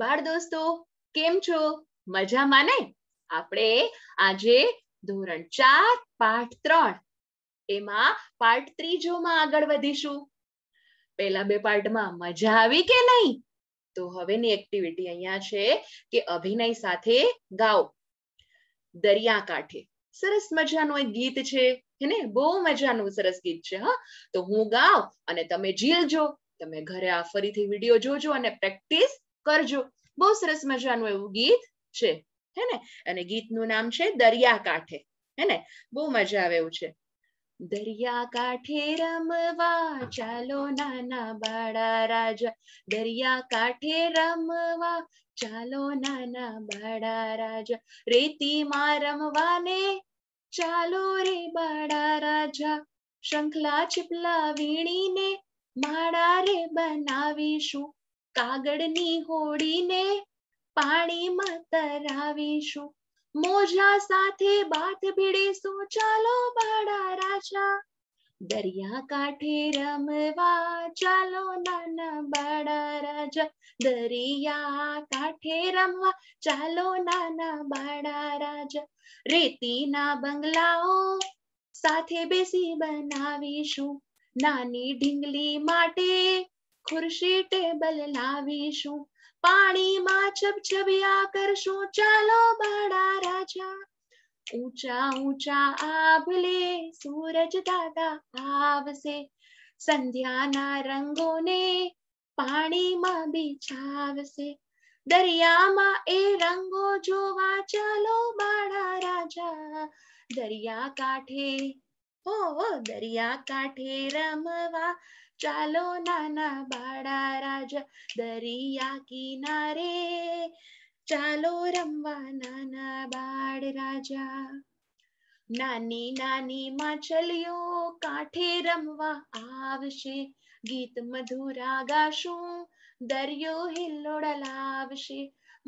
બાળ દોસ્તો કેમ છો મજામાં ને આપણે આજે ધોરણ ચાર પાઠ ત્રણ એમાં પાઠ ત્રીજોમાં આગળ વધીશું પેલા બે પાર્ટમાં મજા આવી કે નહીં તો હવેની એક્ટિવિટી અહીંયા છે કે અભિનય સાથે ગાઓ દરિયા કાંઠે સરસ મજાનું એક ગીત છે હેને બહુ મજાનું સરસ ગીત છે હા તો હું ગાઉં અને તમે જીલજો તમે ઘરે આ ફરીથી વિડીયો જોજો અને પ્રેક્ટિસ કરજો બહુ સરસ મજાનું એવું ગીત છે હે ને અને ગીતનું નામ છે દરિયા કાંઠે હે ને બહુ મજા આવે એવું છે દરિયા કાંઠે રમવા ચાલો નાના બાળા રાજા દરિયા કાંઠે રમવા ચાલો નાના બાળા રાજા રેતીમાં રમવાને ચાલો રે બાળા રાજા શંખલા ચીપલા વીણીને માળા રે બનાવીશું કાગળની હોડીને પાણીમાં તરાવીશું મોજા સાથે બાથ ભીડીશું ચાલો બાળા રાજા દરિયા કાંઠે રમવા ચાલો નાના બાળા રાજા દરિયા કાંઠે રમવા ચાલો નાના બાળા રાજા રેતીના બંગલાઓ સાથે બેસી બનાવીશું નાની ઢીંગલી માટે ખુરશી ટેબલ લાવીશું પાણીમાં છબછબિયા કરશું ચાલો બાળા રાજા ઊંચા ઊંચા આભલે સૂરજ દાદા આવશે સંધ્યાના રંગોને પાણીમાં બિછાવશે દરિયામાં એ રંગો જોવા ચાલો બાળા રાજા દરિયા કાંઠે ઓ દરિયા કાંઠે રમવા ચાલો નાના બાળા રાજા દરિયા કિનારે ચાલો રમવા નાના બાળ રાજા નાની નાની માછલીઓ કાંઠે રમવા આવશે ગીત મધુરા ગાશું દરિયો હિલ્લોડા લાવશે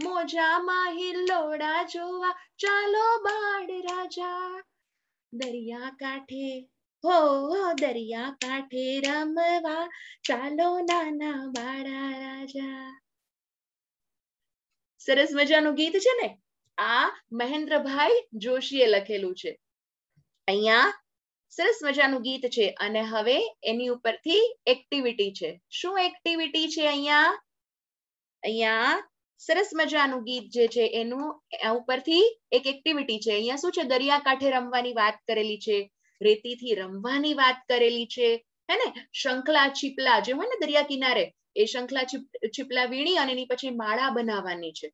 મોજામાં હિલ્લોડા જોવા ચાલો બાળ રાજા દરિયા કાંઠે હો દરિયા કાંઠે રમવા ચાલો નાના બાળા રાજા સરસ મજાનું ગીત છે ને આ મહેન્દ્રભાઈ જોશીએ લખેલું છે અહીંયા સરસ મજાનું ગીત છે અને હવે એની ઉપરથી એક્ટિવિટી છે શું એક્ટિવિટી છે અહીંયા અહીંયા સરસ મજાનું ગીત જે છે એનું ઉપરથી એક એક્ટિવિટી છે અહીંયા શું છે દરિયા કાંઠે રમવાની વાત કરેલી છે રેતીથી રમવાની વાત કરેલી છે હે ને શંખલા છીપલા જે હોય ને દરિયા કિનારે એ શંખલા છીપલા વીણી અને એની પછી માળા બનાવવાની છે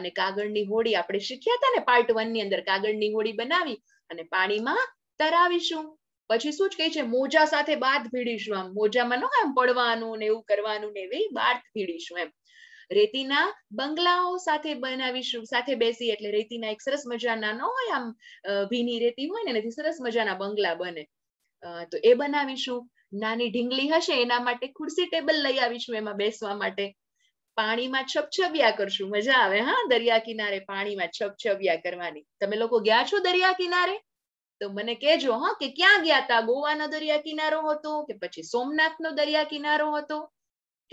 અને કાગળની હોડી આપણે શીખ્યા હતા ને પાર્ટ વન ની અંદર કાગળની હોડી બનાવી અને પાણીમાં તરાવીશું પછી શું જ કહે છે મોજા સાથે બાદ ભીડીશું આમ મોજામાં ન આમ પડવાનું ને એવું કરવાનું ને એવી બાદ ભીડીશું એમ રેતીના બંગલાઓ સાથે બનાવીશું સાથે બેસી એટલે રેતીના એક સરસ મજાના ન હોય આમ ભીની રેતી હોય ને એનાથી સરસ મજાના બંગલા બને તો એ બનાવીશું નાની ઢીંગલી હશે એના માટે ખુરશી ટેબલ લઈ આવીશું એમાં બેસવા માટે પાણીમાં છપછપિયા કરશું મજા આવે હા દરિયા કિનારે પાણીમાં છપછપિયા કરવાની તમે લોકો ગયા છો દરિયા કિનારે તો મને કહેજો હા કે ક્યાં ગયા તા ગોવાનો દરિયા કિનારો હતો કે પછી સોમનાથનો દરિયા કિનારો હતો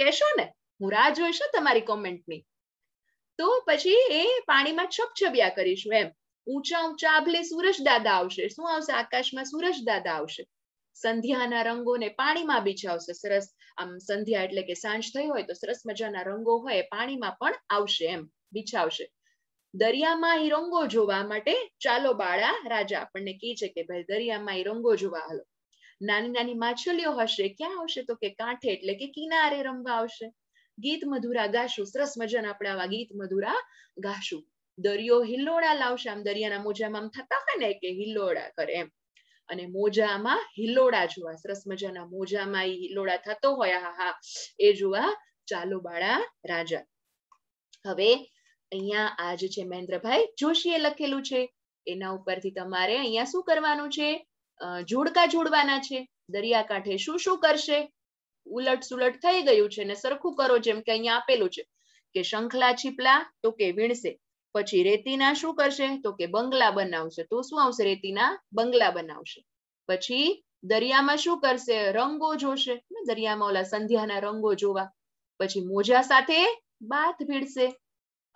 કહેશો ને હું રાહ જોઈશ તમારી કોમેન્ટની તો પછી એ પાણીમાં છબછબિયા કરીશું એમ ઊંચા ઊંચા આભલે સૂરજ દાદા આવશે શું આવશે આકાશમાં સુરજ દાદા આવશે સંધ્યાના રંગોને પાણીમાં બીછાવશે સરસ આમ સંધ્યા એટલે કે સાંજ થઈ હોય તો સરસ મજાના રંગો હોય પાણીમાં પણ આવશે એમ બીછાવશે દરિયામાં એ રંગો જોવા માટે ચાલો બાળા રાજા આપણને કહે છે કે ભાઈ દરિયામાં એ રંગો જોવા હાલો નાની નાની માછલીઓ હશે ક્યાં આવશે તો કે કાંઠે એટલે કે કિનારે રમવા આવશે ગીત મધુરા ગાશું સરસ મજાના આપણે આવા ગીત મધુરા ગાશું દરિયો હિલોડા લાવશે આમ દરિયાના મોજામાં આમ થતા હોય ને કે હિલોડા કરે એમ અને મોજામાં હિલોડા જોવા સરસ મજાના મોજામાં હિલોડા થતો હોય હા હા એ જોવા ચાલો બાળા રાજા હવે અહીંયા આ જે છે મહેન્દ્રભાઈ જોશીએ લખેલું છે એના ઉપરથી તમારે અહીંયા શું કરવાનું છે જોડકા જોડવાના છે દરિયા કાંઠે શું શું કરશે ઉલટ સુલટ થઈ ગયું છે ને સરખું કરો જેમ કે અહીંયા આપેલું છે કે શંખલા છીપલા તો કે વીણશે પછી રેતીના શું કરશે તો કે બંગલા બનાવશે તો શું આવશે રેતીના બંગલા બનાવશે પછી દરિયામાં શું કરશે રંગો જોશે દરિયામાં ઓલા સંધ્યાના રંગો જોવા પછી મોજા સાથે બાથ ભીડશે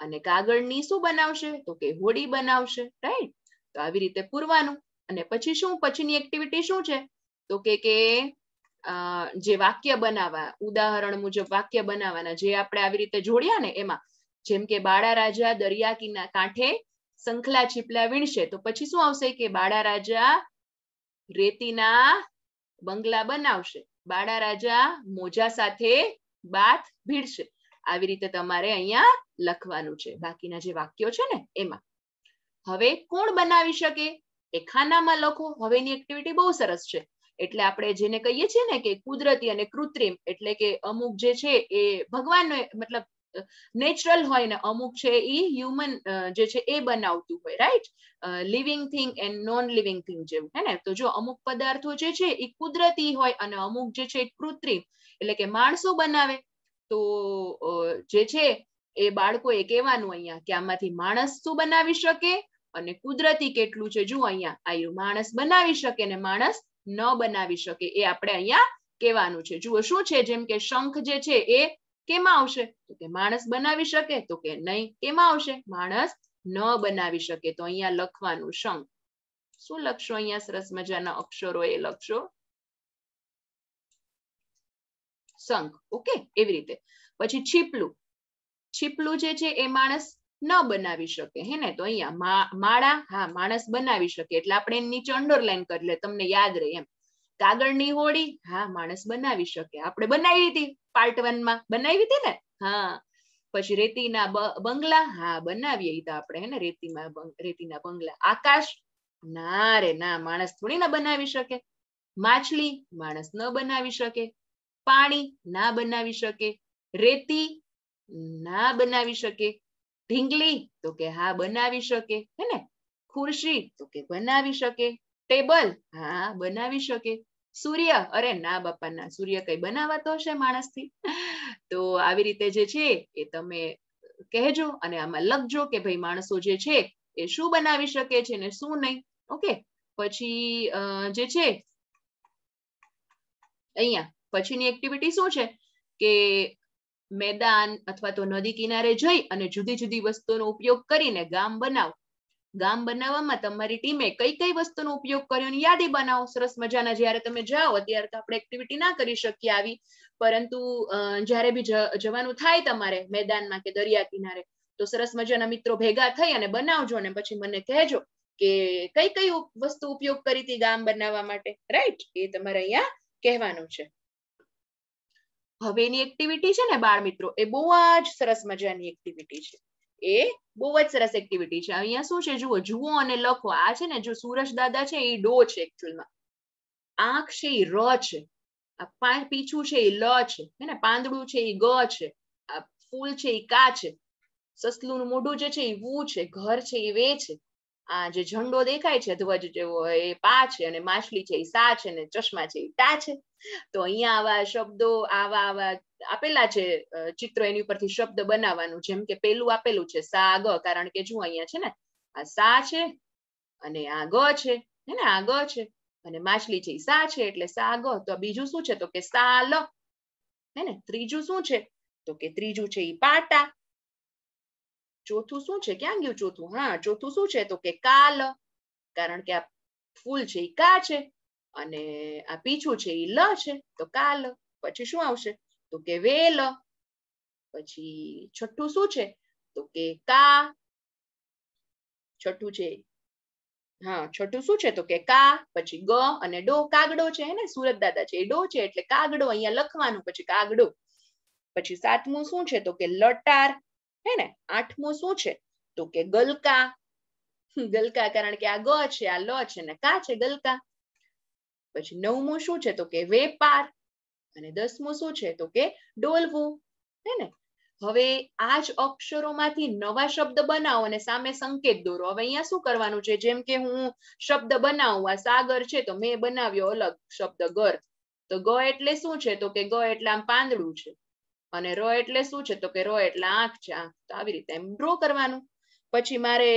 અને કાગળની શું બનાવશે તો કે હોડી બનાવશે રાઈટ તો આવી રીતે પૂરવાનું અને પછી શું પછીની એક્ટિવિટી શું છે તો કે કે જે વાક્ય બનાવવા ઉદાહરણ મુજબ વાક્ય બનાવવાના જે આપણે આવી રીતે જોડ્યા ને એમાં જેમ કે બાળા રાજા દરિયા કાંઠે સંખલા છીપલા વીણશે તો પછી શું આવશે કે બાળા રાજા રેતીના બંગલા બનાવશે બાળા રાજા મોજા સાથે બાથ ભીડશે આવી રીતે તમારે અહીંયા લખવાનું છે બાકીના જે વાક્યો છે ને એમાં હવે કોણ બનાવી શકે એ ખાનામાં લખો હવેની એક્ટિવિટી બહુ સરસ છે એટલે આપણે જેને કહીએ છીએ ને કે કુદરતી અને કૃત્રિમ એટલે કે અમુક જે છે એ ભગવાન મતલબ નેચરલ હોય ને અમુક છે એ હ્યુમન જે છે એ બનાવતું હોય right living thing and non living thing જેવું હે ને તો જો અમુક પદાર્થો જે છે એ કુદરતી હોય અને અમુક જે છે કૃત્રિમ એટલે કે માણસો બનાવે તો જે છે એ બાળકો એ કહેવાનું અહીંયા કે આમાંથી માણસ શું બનાવી શકે અને કુદરતી કેટલું છે જો અહીંયા આયુ માણસ બનાવી શકે ને માણસ ન બનાવી શકે એ આપણે અહીંયા કહેવાનું છે જુઓ શું છે જેમ કે શંખ જે છે એ કેમાં આવશે તો કે માણસ બનાવી શકે તો કે નહીં કેમાં આવશે માણસ ન બનાવી શકે તો અહીંયા લખવાનું શંખ શું લખશો અહીંયા સરસ મજાના અક્ષરો એ લખશો શંખ ઓકે એવી રીતે પછી છીપલું છીપલું જે છે એ માણસ ન બનાવી શકે હે ને તો અહીંયા માળા હા માણસ બનાવી શકે એટલે આપણે નીચે અંડરલાઈન કરી લે તમને યાદ રહે એમ કાગળની હોળી હા માણસ બનાવી શકે આપણે બનાવી હતી પાર્ટ વન માં બનાવી હતી ને હા પછી રેતીના બંગલા હા બનાવીએ તો આપણે હે ને રેતીમાં રેતીના બંગલા આકાશ ના રે ના માણસ થોડી ના બનાવી શકે માછલી માણસ ન બનાવી શકે પાણી ના બનાવી શકે રેતી ના બનાવી શકે ઢીંગલી તો કે હા બનાવી શકે હે ને ખુરશી તો કે બનાવી શકે ટેબલ હા બનાવી શકે સૂર્ય અરે ના બાપા ના સૂર્ય કઈ બનાવતો હશે માણસથી તો આવી રીતે જે છે એ તમે કહેજો અને આમાં લખજો કે ભાઈ માણસો જે છે એ શું બનાવી શકે છે ને શું નહીં ઓકે પછી જે છે અહીંયા પછીની એક્ટિવિટી શું છે કે મેદાન અથવા તો નદી કિનારે જઈ અને જુદી જુદી વસ્તુનો ઉપયોગ કરીને ગામ બનાવો ગામ બનાવવામાં તમારી ટીમે કઈ કઈ વસ્તુનો ઉપયોગ કર્યો યાદી બનાવો સરસ મજાના જ્યારે તમે જાઓ અત્યારે તો આપણે એક્ટિવિટી ના કરી શકીએ આવી પરંતુ જ્યારે બી જવાનું થાય તમારે મેદાનમાં કે દરિયા કિનારે તો સરસ મજાના મિત્રો ભેગા થઈ અને બનાવજો અને પછી મને કહેજો કે કઈ કઈ વસ્તુ ઉપયોગ કરી હતી ગામ બનાવવા માટે રાઈટ એ તમારે અહીંયા કહેવાનું છે હવેની એક્ટિવિટી છે ને બાળ મિત્રો એ બહુ જ સરસ મજાની એક્ટિવિટી છે એ બહુ જ સરસ એક્ટિવિટી છે અહીંયા શું છે જુઓ જુઓ અને લખો આ છે ને જો સુરજ દાદા છે એ ડો છે એકચ્યુઅલમાં આંખ છે એ ર છે પાંચ પીછું છે એ લ છે હે ને પાંદડું છે એ ગ છે આ ફૂલ છે એ કા છે સસલું નું મોઢું જે છે એ વુ છે ઘર છે એ વે છે આ જે ઝંડો દેખાય છે ધ્વજ જેવો એ પા છે અને માછલી છે એ સા છે અને ચશ્મા છે એ તા છે તો અહીંયા આવા શબ્દો આવા આવા આપેલા છે ચિત્રો એની ઉપરથી શબ્દ બનાવવાનું જેમ કે પેલું આપેલું છે સા ગ કારણ કે જુઓ અહીંયા છે ને આ સા છે અને આ ગ છે હે ને આ ગ છે અને માછલી છે એ સા છે એટલે સા ગ તો બીજું શું છે તો કે સા લ હે ને ત્રીજું શું છે તો કે ત્રીજું છે એ પાટા ચોથું શું છે ક્યાં ગયું ચોથું હા ચોથું શું છે તો કે કાલ કારણ કે આ ફૂલ છે એ કા છે અને આ પીછું છે એ લ છે તો કાલ પછી શું આવશે તો કે વેલ પછી છઠ્ઠું શું છે તો કે કા છઠ્ઠું છે હા છઠ્ઠું શું છે તો કે કા પછી ગ અને ડો કાગડો છે હે ને સુરત દાદા છે એ ડો છે એટલે કાગડો અહીંયા લખવાનું પછી કાગડો પછી સાતમું શું છે તો કે લટાર હે ને આઠમું શું છે તો કે ગલકા ગલકા કારણ કે આ ગ છે આ લ છે ને કા છે ગલકા પછી નવમું શું છે તો કે વેપાર અને દસમું શું છે તો કે ડોલવું હે ને હવે આ જ અક્ષરોમાંથી નવા શબ્દ બનાવો અને સામે સંકેત દોરો હવે અહીંયા શું કરવાનું છે જેમ કે હું શબ્દ બનાવું આ સાગર છે તો મેં બનાવ્યો અલગ શબ્દ ગર તો ગ એટલે શું છે તો કે ગ એટલે આમ પાંદડું છે અને રો એટલે શું છે તો કે રો એટલે આંખ છે આંખ તો આવી રીતે એમ ડ્રો કરવાનું પછી મારે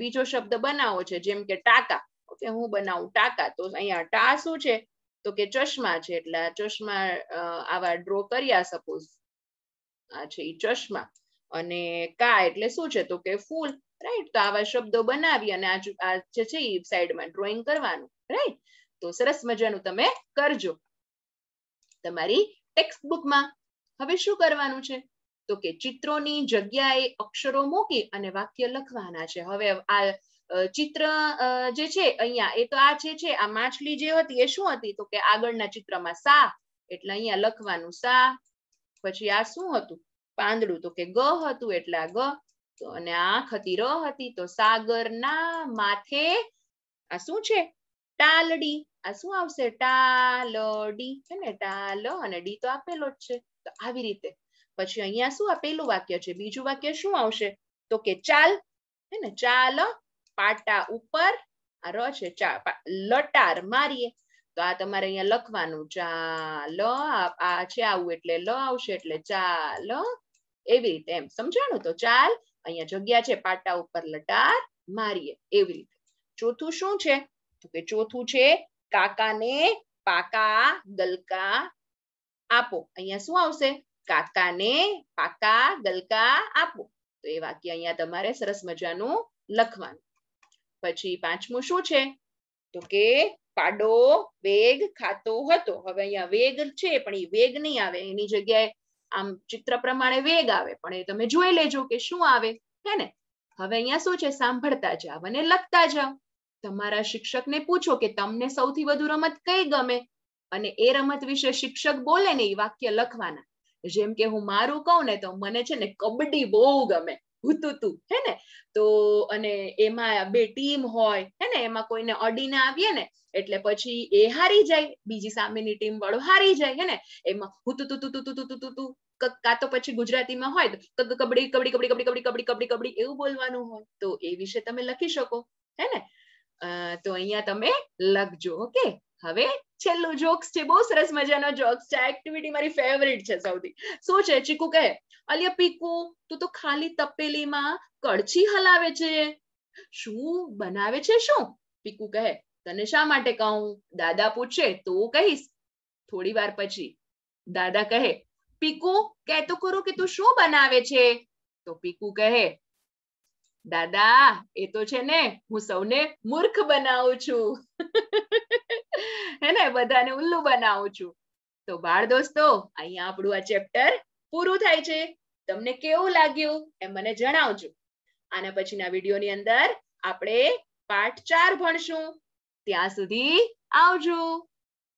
બીજો શબ્દ બનાવવો છે જેમ કે ટાકા ઓકે હું બનાવું ટાકા તો અહીંયા ટા શું છે તો કે ચશ્મા છે એટલે ચશ્મા આવા ડ્રો કર્યા સપોઝ આ છે એ ચશ્મા અને કા એટલે શું છે તો કે ફૂલ રાઈટ તો આવા શબ્દો બનાવી અને આજુ આ જે છે એ સાઈડમાં ડ્રોઈંગ કરવાનું રાઈટ તો સરસ મજાનું તમે કરજો તમારી ટેક્સ્ટ બુકમાં હવે શું કરવાનું છે તો કે ચિત્રોની જગ્યાએ અક્ષરો મૂકી અને વાક્ય લખવાના છે હવે આ ચિત્ર જે છે અહીંયા એ તો આ જે છે આ માછલી જે હતી એ શું હતી તો કે આગળના ચિત્રમાં સા એટલે અહીંયા લખવાનું સા પછી આ શું હતું પાંદડું તો કે ગ હતું એટલે આ ગ તો અને આંખ હતી ર હતી તો સાગરના માથે આ શું છે ટાલડી આ શું આવશે ટાલડી છે ને ટાલ અને ડી તો આપેલો જ છે તો આવી રીતે પછી અહીંયા શું આ વાક્ય છે બીજું વાક્ય શું આવશે તો કે ચાલ હે ને ચાલ પાટા ઉપર આ ર છે લટાર મારીએ તો આ તમારે અહીંયા લખવાનું ચાલ આ છે આવું એટલે લ આવશે એટલે ચાલ એવી રીતે એમ સમજાણું તો ચાલ અહીંયા જગ્યા છે પાટા ઉપર લટાર મારીએ એવી રીતે ચોથું શું છે તો કે ચોથું છે કાકાને પાકા ગલકા આપો અહીંયા શું આવશે કાકાને પાકા ગલકા આપો તો એ વાક્ય અહીંયા તમારે સરસ મજાનું લખવાનું પછી પાંચમું શું છે તો કે પાડો વેગ ખાતો હતો હવે અહીંયા વેગ છે પણ એ વેગ નહીં આવે એની જગ્યાએ આમ ચિત્ર પ્રમાણે વેગ આવે પણ એ તમે જોઈ લેજો કે શું આવે હે ને હવે અહીંયા શું છે સાંભળતા જાવ અને લખતા જાવ તમારા શિક્ષકને પૂછો કે તમને સૌથી વધુ રમત કઈ ગમે અને એ રમત વિશે શિક્ષક બોલે ને એ વાક્ય લખવાના જેમ કે હું મારું કહું ને તો મને છે ને કબડ્ડી બહુ ગમે હુતુતુ હે ને તો અને એમાં બે ટીમ હોય હે ને એમાં કોઈને અડીને આવીએ ને એટલે પછી એ હારી જાય બીજી સામેની ટીમ વાળો હારી જાય હે ને એમાં હુતુતુતુતુતુતુતુતુ કાં તો પછી ગુજરાતીમાં હોય તો કબડ્ડી કબડી કબડી કબડ્ડી કબડી કબડી કબડી કબડી એવું બોલવાનું હોય તો એ વિશે તમે લખી શકો હે ને તો અહીંયા તમે લખજો ઓકે હવે છેલ્લું જોક્સ છે બહુ સરસ મજાનો જોક્સ છે એક્ટિવિટી મારી ફેવરિટ છે સૌથી શું છે ચીકુ કહે અલિયા પીકુ તું તો ખાલી તપેલીમાં કડછી હલાવે છે શું બનાવે છે શું પીકુ કહે તને શા માટે કહું દાદા પૂછે તો કહીશ થોડી વાર પછી દાદા કહે પીકુ કહે તો ખરો કે તું શું બનાવે છે તો પીકુ કહે દાદા એ તો છે ને હું સૌને મૂર્ખ બનાવું છું હે ને બધાને ઉલ્લુ બનાવું છું તો બાળ દોસ્તો અહીંયા આપણું આ ચેપ્ટર પૂરું થાય છે તમને કેવું લાગ્યું એમ મને જણાવજો આના પછીના વિડીયોની અંદર આપણે પાઠ ચાર ભણશું ત્યાં સુધી આવજો